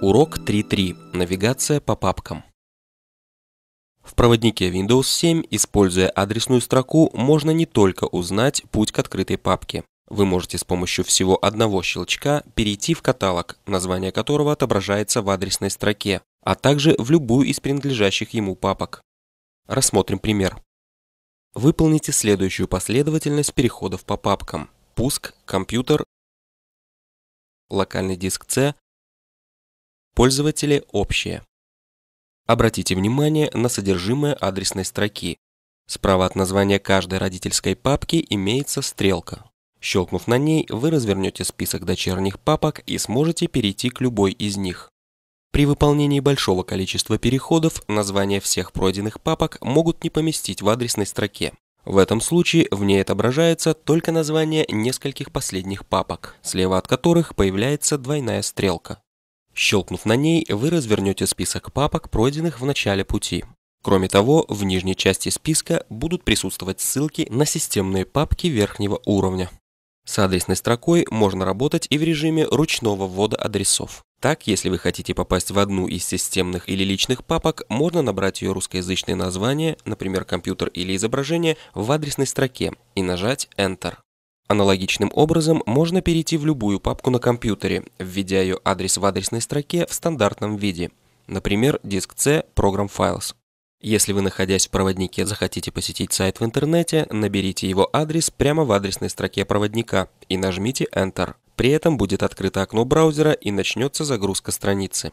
Урок 3.3. Навигация по папкам. В проводнике Windows 7, используя адресную строку, можно не только узнать путь к открытой папке. Вы можете с помощью всего одного щелчка перейти в каталог, название которого отображается в адресной строке, а также в любую из принадлежащих ему папок. Рассмотрим пример. Выполните следующую последовательность переходов по папкам. Пуск, компьютер, локальный диск C, пользователи общие. Обратите внимание на содержимое адресной строки. Справа от названия каждой родительской папки имеется стрелка. Щелкнув на ней, вы развернете список дочерних папок и сможете перейти к любой из них. При выполнении большого количества переходов названия всех пройденных папок могут не поместить в адресной строке. В этом случае в ней отображается только название нескольких последних папок, слева от которых появляется двойная стрелка. Щелкнув на ней, вы развернете список папок, пройденных в начале пути. Кроме того, в нижней части списка будут присутствовать ссылки на системные папки верхнего уровня. С адресной строкой можно работать и в режиме ручного ввода адресов. Так, если вы хотите попасть в одну из системных или личных папок, можно набрать ее русскоязычное название, например, компьютер или изображение, в адресной строке и нажать Enter. Аналогичным образом можно перейти в любую папку на компьютере, введя ее адрес в адресной строке в стандартном виде, например, диск C Program Files. Если вы, находясь в проводнике, захотите посетить сайт в интернете, наберите его адрес прямо в адресной строке проводника и нажмите Enter. При этом будет открыто окно браузера и начнется загрузка страницы.